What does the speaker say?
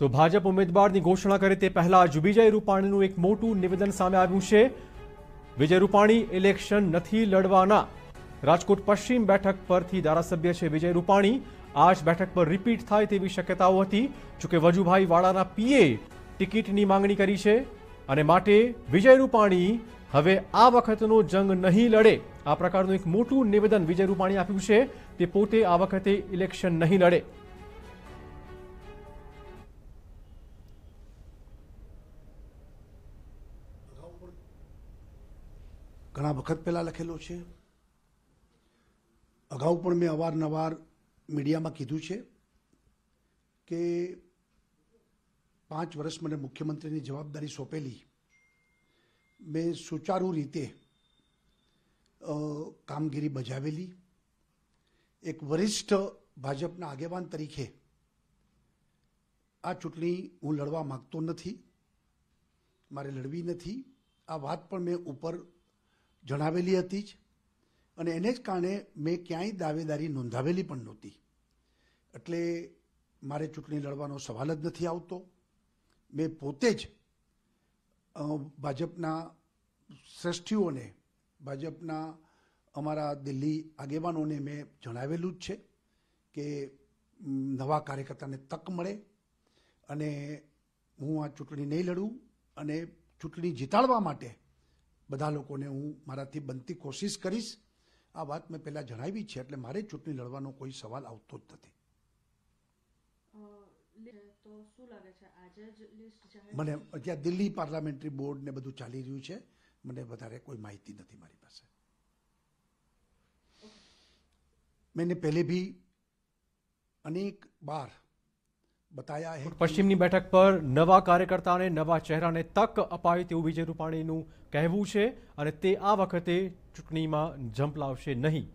તો ભાજપ ઉમેદવારની ઘોષણા કરે તે પહેલા જ વિજય રૂપાણીનું એક મોટું નિવેદન સામે આવ્યું છે વિજય રૂપાણી ઇલેક્શન નથી લડવાના રાજકોટ પશ્ચિમ બેઠક પરથી ધારાસભ્ય છે વિજય રૂપાણી આ જ બેઠક પર રિપીટ થાય તેવી શક્યતાઓ હતી જોકે વજુભાઈ વાળાના પીએ ટિકિટની માંગણી કરી છે અને માટે વિજય રૂપાણી હવે આ વખતનો જંગ નહીં લડે આ પ્રકારનું એક મોટું નિવેદન વિજય રૂપાણી આપ્યું છે તે પોતે આ વખતે ઇલેક્શન નહીં લડે ઘણા વખત પહેલાં લખેલો છે અગાઉ પણ મેં અવારનવાર મીડિયામાં કીધું છે કે પાંચ વર્ષ મને મુખ્યમંત્રીની જવાબદારી સોંપેલી મેં સુચારુ રીતે કામગીરી બજાવેલી એક વરિષ્ઠ ભાજપના આગેવાન તરીકે આ ચૂંટણી હું લડવા માગતો નથી મારે લડવી નથી આ વાત પણ મેં ઉપર જણાવેલી હતી જ અને એને જ કારણે મેં ક્યાંય દાવેદારી નોંધાવેલી પણ નહોતી એટલે મારે ચૂંટણી લડવાનો સવાલ જ નથી આવતો મેં પોતે જ ભાજપના શ્રેષ્ઠીઓને ભાજપના અમારા દિલ્હી આગેવાનોને મેં જણાવેલું જ છે કે નવા કાર્યકર્તાને તક મળે અને હું આ ચૂંટણી નહીં લડું અને ચૂંટણી જીતાડવા માટે બધા લોકોને હું મારાથી બનતી કોશિશ કરીશ આ વાત મેં પહેલાં જણાવી છે એટલે મારે ચૂંટણી લડવાનો કોઈ સવાલ આવતો જ નથી મને અત્યારે દિલ્હી પાર્લામેન્ટરી બોર્ડ ને બધું ચાલી રહ્યું છે મને વધારે કોઈ માહિતી નથી મારી પાસે મેં પહેલે બી અનેક બાર बताया પશ્ચિમની બેઠક પર નવા કાર્યકર્તાને નવા ચહેરાને તક અપાય તેવું વિજય રૂપાણીનું કહેવું છે અને તે આ વખતે ચૂંટણીમાં જંપ લાવશે નહીં